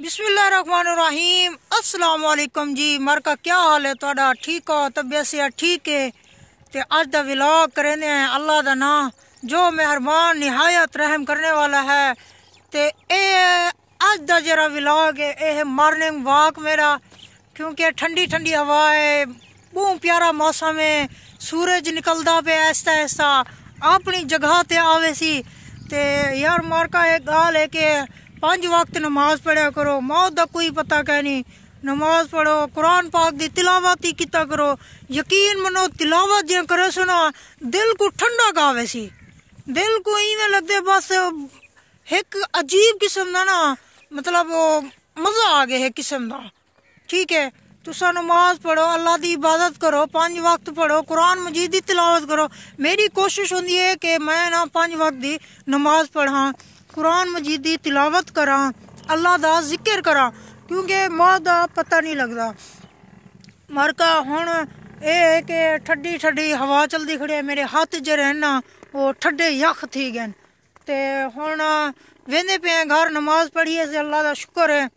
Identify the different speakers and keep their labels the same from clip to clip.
Speaker 1: बिस्मिल्लाहिर्रहमानिर्रहीम अस्सलाम वालेकुम जी मर का क्या हाल है थोड़ा ठीक हो तबियत से ठीक है तो अज का विलॉग करें अल्लाह का नाम जो मेहरबान निहायत रहम करने वाला है तो यह अज का जरा विलॉग है यह मॉर्निंग वाक मेरा क्योंकि ठंडी ठंडी हवा है बहुत प्यारा मौसम है सूरज निकलता पे ऐसा ऐसा अपनी जगह ते आवे सी तो यार मार का एक गाल है कि पांच वक्त नमाज पढ़िया करो मौत का कोई पता कह नहीं नमाज पढ़ो कुरान पाक की तिलावत ही किता करो यकीन मनो तिलावत जो करे सुना दिल को ठंडा गावे सी दिल को इवें लगते बस एक अजीब किस्म का ना मतलब मजा आ गया है किस्म का ठीक है तुसा नमाज पढ़ो अल्लाह की इबादत करो पांच वक्त पढ़ो कुरान मजीद की तिलावत करो मेरी कोशिश होंगी है कि मैं ना पांच वक्त की नमाज पढ़ा कुरान मजीद की तिलावत करा अल्लाह का जिक्र करा क्योंकि मौत का पता नहीं लगता मरका हूँ ये है कि ठंडी ठंडी हवा चलती खड़ी है मेरे हाथ ज रहना वो ठंडे यख थी गए तो हूँ वेंदे पे घर नमाज है अल्लाह का शुक्र है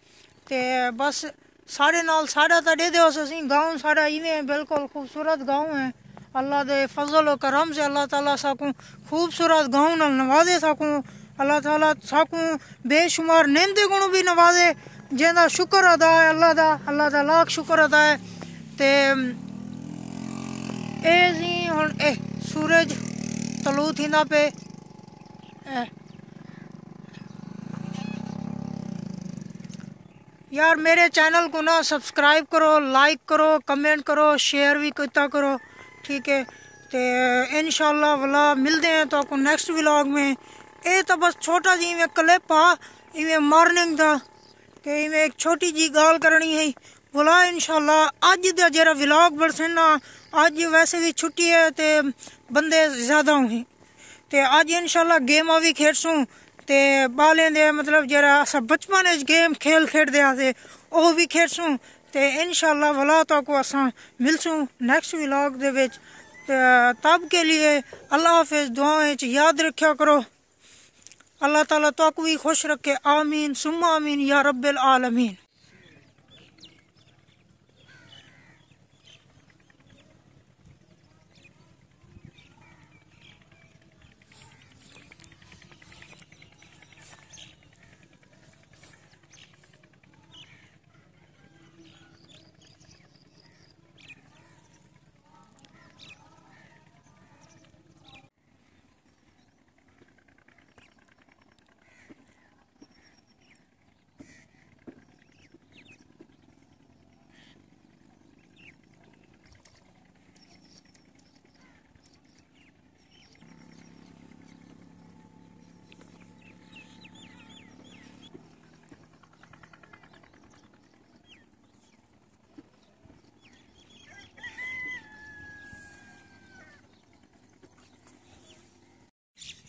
Speaker 1: तो बस साढ़े नाल साढ़ा तो दे दस असं गाँव साढ़ा इवें बिल्कुल खूबसूरत गाँव है अल्लाह के फजल और करम से अल्लाह तला सकूँ खूबसूरत गाँव नाल नवाजे सकूँ अल्लाह तला सकूँ बेशुमार नेंदे को भी नवाजे जिंदा शुक्र अदा है अल्लाह का अल्लाह का लाख शुक्र अदा है तो ये हम ए सूरज तलू थी पे ए, यार मेरे चैनल को ना सब्सक्राइब करो लाइक करो कमेंट करो शेयर भी किता करो ठीक है तो इन शाला वाला मिलते हैं तो आपको नैक्सट ब्लॉग में ये तो बस छोटा जी इवें क्लिप आ इवें मॉर्निंग था कि इवें एक छोटी जी गाल करनी है बोला इनशाला अज का जरा ब्लॉग बरसे ना अज वैसे भी छुट्टी है तो बंदे ज़्यादा हुए तो अज इनशाला गेम भी खेडसूँ ते बाले दे मतलब जरा अस बचपन गेम खेल खेलते आते वह भी खेलसूँ तो इन शाला वला तक अस मिलसू नैक्सट ब्लॉग के बिच तब के लिए अल्लाह हाफिज दुआएं याद रख्या करो अल्लाह तला तक भी खुश रखे आमीन सुमा आमीन या रब्बिल आलमीन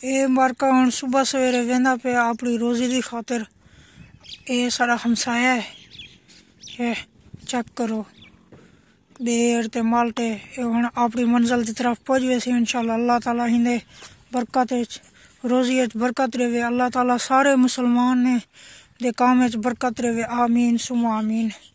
Speaker 1: ये बारका हम सुबह सवेरे वेंदा पे अपनी रोजी की खातिर ये सारा हमसाया है ये चेक करो देर ते माल ते हम अपनी मंजिल की तरफ पहुंचे से इंशाल्लाह अल्लाह ताला इन्हें बरकत रोजी बरकत रहे अल्लाह ताला सारे मुसलमान ने दे काम बरकत रहे आमीन सुमा आमीन